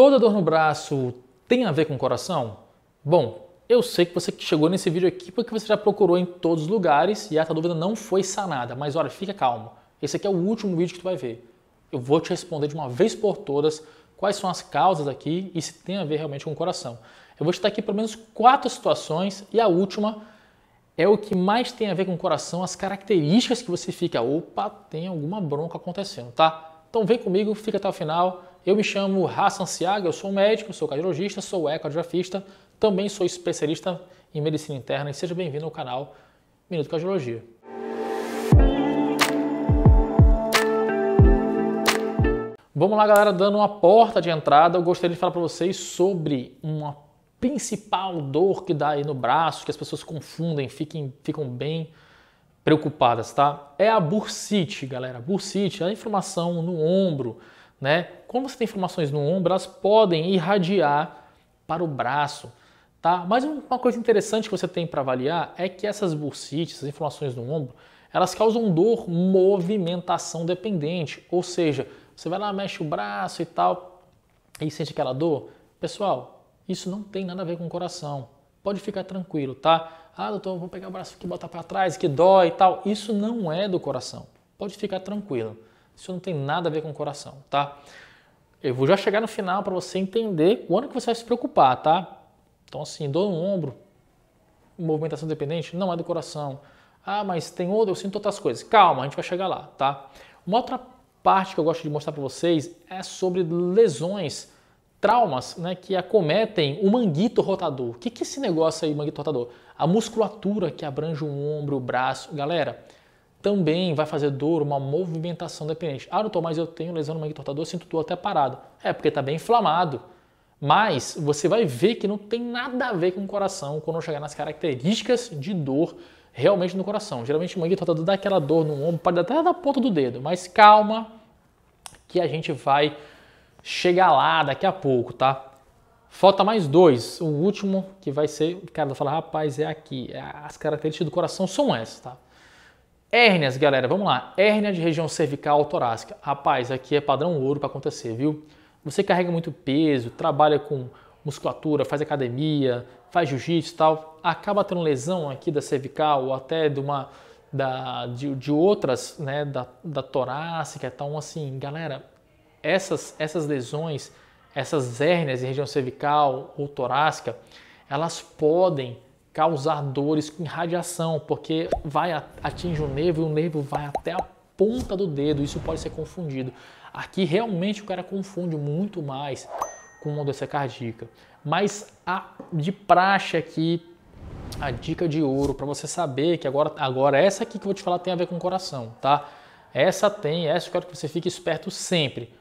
Toda dor no braço tem a ver com o coração? Bom, eu sei que você chegou nesse vídeo aqui porque você já procurou em todos os lugares e essa dúvida não foi sanada, mas olha, fica calmo. Esse aqui é o último vídeo que tu vai ver. Eu vou te responder de uma vez por todas quais são as causas aqui e se tem a ver realmente com o coração. Eu vou te dar aqui pelo menos quatro situações e a última é o que mais tem a ver com o coração, as características que você fica, opa, tem alguma bronca acontecendo, tá? Então vem comigo, fica até o final eu me chamo Hassan Siaga, eu sou médico, sou cardiologista, sou ecocardiografista, também sou especialista em medicina interna e seja bem-vindo ao canal Minuto Cardiologia. Vamos lá, galera, dando uma porta de entrada, eu gostaria de falar para vocês sobre uma principal dor que dá aí no braço, que as pessoas confundem, fiquem, ficam bem preocupadas, tá? É a bursite, galera. Bursite é a inflamação no ombro, né? Como você tem inflamações no ombro, elas podem irradiar para o braço, tá? Mas uma coisa interessante que você tem para avaliar é que essas bursites, essas inflamações no ombro, elas causam dor movimentação dependente, ou seja, você vai lá, mexe o braço e tal, e sente aquela dor. Pessoal, isso não tem nada a ver com o coração. Pode ficar tranquilo, tá? Ah, doutor, vou pegar o braço aqui, botar para trás, que dói e tal. Isso não é do coração. Pode ficar tranquilo. Isso não tem nada a ver com o coração, tá? Eu vou já chegar no final para você entender quando que você vai se preocupar, tá? Então assim, dor no ombro, movimentação dependente não é do coração. Ah, mas tem outro, eu sinto outras coisas. Calma, a gente vai chegar lá, tá? Uma outra parte que eu gosto de mostrar para vocês é sobre lesões, traumas, né, que acometem o manguito rotador. O que que é esse negócio aí, manguito rotador? A musculatura que abrange o ombro, o braço, galera também vai fazer dor uma movimentação dependente. Ah, doutor, mas eu tenho lesão no mangue tortador, sinto dor até parado. É, porque está bem inflamado. Mas você vai ver que não tem nada a ver com o coração quando chegar nas características de dor realmente no coração. Geralmente o mangue dá aquela dor no ombro, pode até da ponta do dedo, mas calma que a gente vai chegar lá daqui a pouco, tá? Falta mais dois. O último que vai ser, o cara vai falar, rapaz, é aqui. É, as características do coração são essas, tá? Hérnias, galera, vamos lá. Hérnia de região cervical torácica. Rapaz, aqui é padrão ouro para acontecer, viu? Você carrega muito peso, trabalha com musculatura, faz academia, faz jiu-jitsu e tal, acaba tendo lesão aqui da cervical ou até de uma da, de, de outras, né, da, da torácica. tal. Então, assim, galera, essas, essas lesões, essas hérnias de região cervical ou torácica, elas podem causar dores com radiação, porque vai atinge o nervo e o nervo vai até a ponta do dedo, isso pode ser confundido. Aqui realmente o cara confunde muito mais com uma doença cardíaca. Mas a de praxe aqui, a dica de ouro para você saber que agora, agora essa aqui que eu vou te falar tem a ver com o coração, tá? Essa tem, essa eu quero que você fique esperto sempre.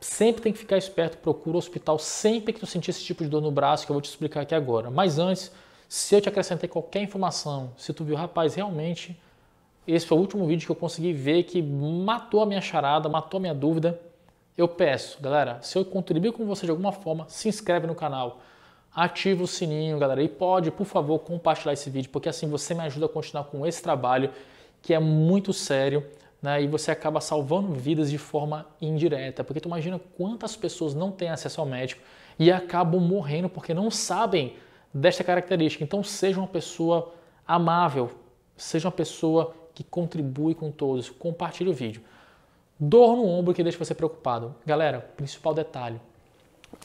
Sempre tem que ficar esperto, procura o hospital sempre que tu sentir esse tipo de dor no braço que eu vou te explicar aqui agora. Mas antes, se eu te acrescentei qualquer informação, se tu viu, rapaz, realmente esse foi o último vídeo que eu consegui ver que matou a minha charada, matou a minha dúvida, eu peço, galera, se eu contribuir com você de alguma forma, se inscreve no canal, ativa o sininho, galera, e pode, por favor, compartilhar esse vídeo, porque assim você me ajuda a continuar com esse trabalho que é muito sério, né? E você acaba salvando vidas de forma indireta, porque tu imagina quantas pessoas não têm acesso ao médico e acabam morrendo porque não sabem desta característica. Então, seja uma pessoa amável, seja uma pessoa que contribui com todos, compartilhe o vídeo. Dor no ombro que deixa você preocupado. Galera, principal detalhe: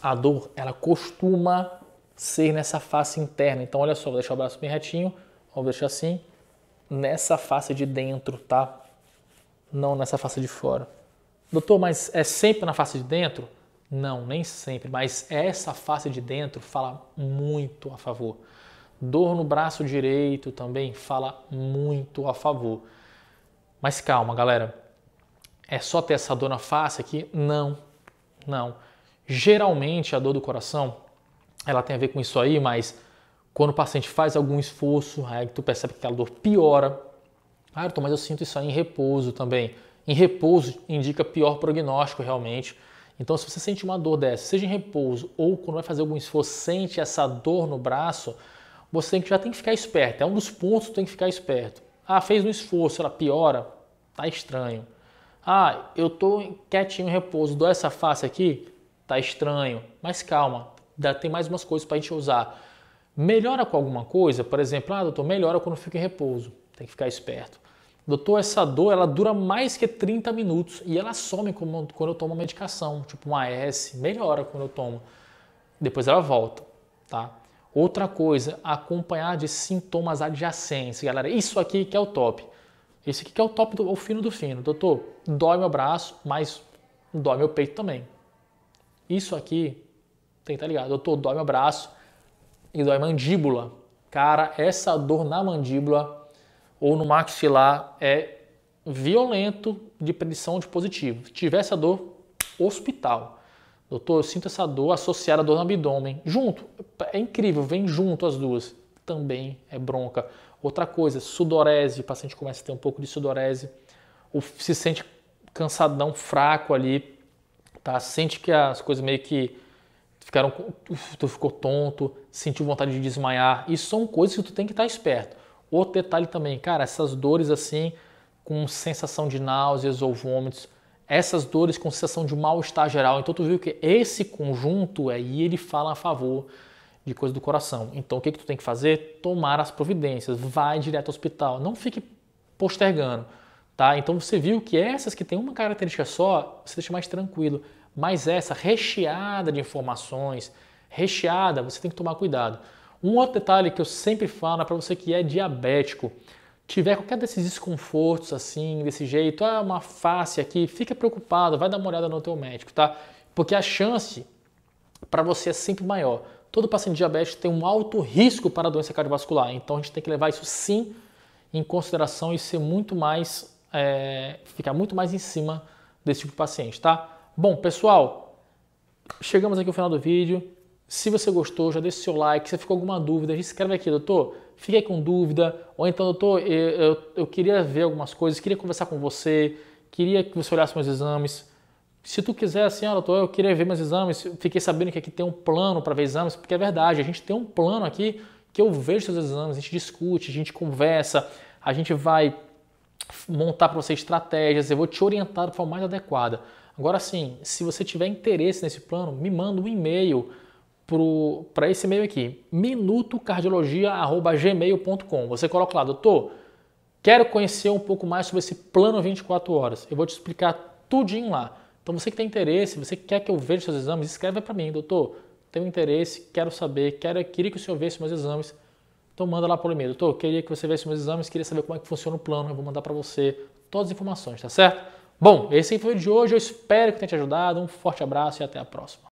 a dor ela costuma ser nessa face interna. Então, olha só, vou deixar o braço bem retinho, vou deixar assim, nessa face de dentro, tá? Não nessa face de fora. Doutor, mas é sempre na face de dentro? Não, nem sempre, mas essa face de dentro fala muito a favor. Dor no braço direito também fala muito a favor. Mas calma, galera. É só ter essa dor na face aqui? Não, não. Geralmente a dor do coração, ela tem a ver com isso aí, mas quando o paciente faz algum esforço, aí tu percebe que aquela dor piora. Ah, mas eu sinto isso aí em repouso também. Em repouso indica pior prognóstico realmente. Então, se você sente uma dor dessa, seja em repouso ou quando vai fazer algum esforço, sente essa dor no braço, você tem que, já tem que ficar esperto. É um dos pontos que tem que ficar esperto. Ah, fez um esforço, ela piora, tá estranho. Ah, eu tô quietinho em repouso, dou essa face aqui, tá estranho. Mas calma, tem mais umas coisas para a gente usar. Melhora com alguma coisa, por exemplo, ah, doutor, melhora quando fica em repouso. Tem que ficar esperto. Doutor, essa dor ela dura mais que 30 minutos e ela some quando eu tomo medicação, tipo uma S, melhora quando eu tomo. Depois ela volta, tá? Outra coisa, acompanhar de sintomas adjacentes, galera. Isso aqui que é o top. Esse aqui que é o top, do, o fino do fino. Doutor, dói meu braço, mas dói meu peito também. Isso aqui tem que estar tá ligado. Doutor, dói meu braço e dói mandíbula. Cara, essa dor na mandíbula ou no maxilar é violento de predição de positivo. Se tiver essa dor, hospital. Doutor, eu sinto essa dor associada à dor no abdômen. Junto, é incrível, vem junto as duas. Também é bronca. Outra coisa, sudorese. O paciente começa a ter um pouco de sudorese. Ou se sente cansadão fraco ali, tá? Sente que as coisas meio que ficaram, tu ficou tonto, sentiu vontade de desmaiar. Isso são coisas que tu tem que estar tá esperto. Outro detalhe também, cara, essas dores assim com sensação de náuseas ou vômitos, essas dores com sensação de mal-estar geral. Então tu viu que esse conjunto aí ele fala a favor de coisa do coração. Então o que, que tu tem que fazer? Tomar as providências, vai direto ao hospital, não fique postergando, tá? Então você viu que essas que tem uma característica só, você deixa mais tranquilo, mas essa recheada de informações, recheada, você tem que tomar cuidado. Um outro detalhe que eu sempre falo é para você que é diabético, tiver qualquer desses desconfortos assim, desse jeito, ah, uma face aqui, fica preocupado, vai dar uma olhada no teu médico, tá? Porque a chance para você é sempre maior. Todo paciente diabético tem um alto risco para doença cardiovascular, então a gente tem que levar isso sim em consideração e ser muito mais, é, ficar muito mais em cima desse tipo de paciente, tá? Bom, pessoal, chegamos aqui ao final do vídeo. Se você gostou, já deixa o seu like. Se ficou alguma dúvida, escreve aqui, doutor, fiquei com dúvida. Ou então, doutor, eu, eu, eu queria ver algumas coisas, queria conversar com você, queria que você olhasse meus exames. Se tu quiser, assim, olha, doutor, eu queria ver meus exames, fiquei sabendo que aqui tem um plano para ver exames, porque é verdade, a gente tem um plano aqui que eu vejo seus exames, a gente discute, a gente conversa, a gente vai montar para você estratégias, eu vou te orientar da forma mais adequada. Agora sim, se você tiver interesse nesse plano, me manda um e-mail para esse e-mail aqui, minutocardiologia.gmail.com. Você coloca lá, doutor, quero conhecer um pouco mais sobre esse plano 24 horas. Eu vou te explicar tudinho lá. Então você que tem interesse, você quer que eu veja seus exames, escreve para mim, doutor, tenho interesse, quero saber, quero, queria que o senhor vesse meus exames. Então manda lá o e-mail, doutor, queria que você vesse meus exames, queria saber como é que funciona o plano, eu vou mandar para você todas as informações, tá certo? Bom, esse foi o de hoje, eu espero que tenha te ajudado, um forte abraço e até a próxima.